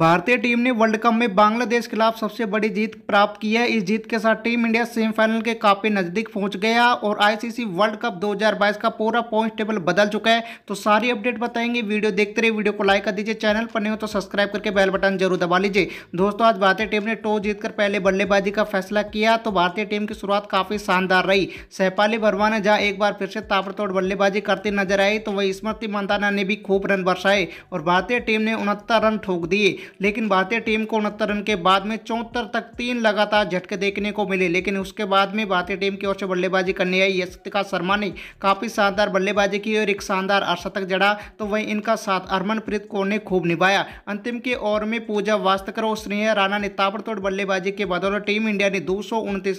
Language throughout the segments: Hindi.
भारतीय टीम ने वर्ल्ड कप में बांग्लादेश खिलाफ सबसे बड़ी जीत प्राप्त की है इस जीत के साथ टीम इंडिया सेमीफाइनल के काफ़ी नज़दीक पहुंच गया और आईसीसी वर्ल्ड कप 2022 का पूरा पॉइंट टेबल बदल चुका है तो सारी अपडेट बताएंगे वीडियो देखते रहे वीडियो को लाइक कर दीजिए चैनल पर नहीं हो तो सब्सक्राइब करके बेल बटन जरूर दबा लीजिए दोस्तों आज भारतीय टीम ने टॉस जीतकर पहले बल्लेबाजी का फैसला किया तो भारतीय टीम की शुरुआत काफ़ी शानदार रही सहपाली वर्मा ने जहाँ एक बार फिर से ताबड़तोड़ बल्लेबाजी करती नजर आई तो वही स्मृति मंदाना ने भी खूब रन बरसाए और भारतीय टीम ने उनहत्तर रन ठोक दिए लेकिन भारतीय टीम को उनहत्तर रन के बाद में चौहत्तर तक तीन लगातार झटके देखने को मिले लेकिन उसके बाद में भारतीय टीम की ओर से बल्लेबाजी करने आई यशिका शर्मा ने काफ़ी शानदार बल्लेबाजी की और एक शानदार अर्शतक जड़ा तो वहीं इनका साथ हरमनप्रीत कौर ने खूब निभाया अंतिम के ओवर में पूजा वास्तकर और स्नेहा राणा ने ताबड़तोड़ बल्लेबाजी के बदौलत टीम इंडिया ने दो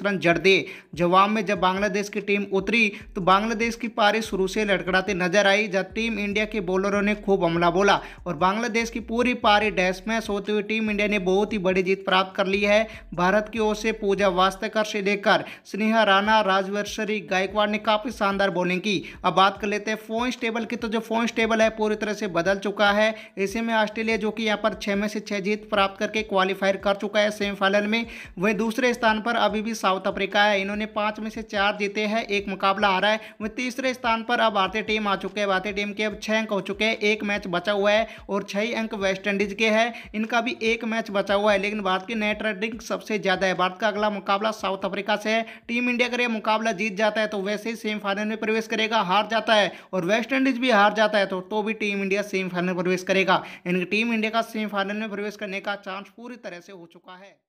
रन जड़ दिए जवाब में जब बांग्लादेश की टीम उतरी तो बांग्लादेश की पारी शुरू से लटकड़ाते नजर आई जब टीम इंडिया के बॉलरों ने खूब हमला बोला और बांग्लादेश की पूरी पारी डैश में मैच होते हुए टीम इंडिया ने बहुत ही बड़ी जीत प्राप्त कर ली है भारत की ओर से पूजा वास्तेकर से लेकर स्नेहा राणा राजवर्षरी गायकवाड़ ने काफ़ी शानदार बॉलिंग की अब बात कर लेते हैं फोन्स टेबल की तो जो फोन्स टेबल है पूरी तरह से बदल चुका है ऐसे में ऑस्ट्रेलिया जो कि यहाँ पर छः में से छः जीत प्राप्त करके क्वालिफायर कर चुका है सेमीफाइनल में वहीं दूसरे स्थान पर अभी भी साउथ अफ्रीका है इन्होंने पाँच में से चार जीते हैं एक मुकाबला आ रहा है वह तीसरे स्थान पर अब भारतीय टीम आ चुके हैं भारतीय टीम के अब छः अंक हो चुके हैं एक मैच बचा हुआ है और छह अंक वेस्ट इंडीज के हैं इनका भी एक मैच बचा हुआ है लेकिन भारत की नेट रेटिंग सबसे ज़्यादा है भारत का अगला मुकाबला साउथ अफ्रीका से है टीम इंडिया अगर यह मुकाबला जीत जाता है तो वैसे ही सेमीफाइनल में प्रवेश करेगा हार जाता है और वेस्ट इंडीज भी हार जाता है तो, तो भी टीम इंडिया सेमीफाइनल में प्रवेश करेगा यानी टीम इंडिया का सेमीफाइनल में प्रवेश करने का चांस पूरी तरह से हो चुका है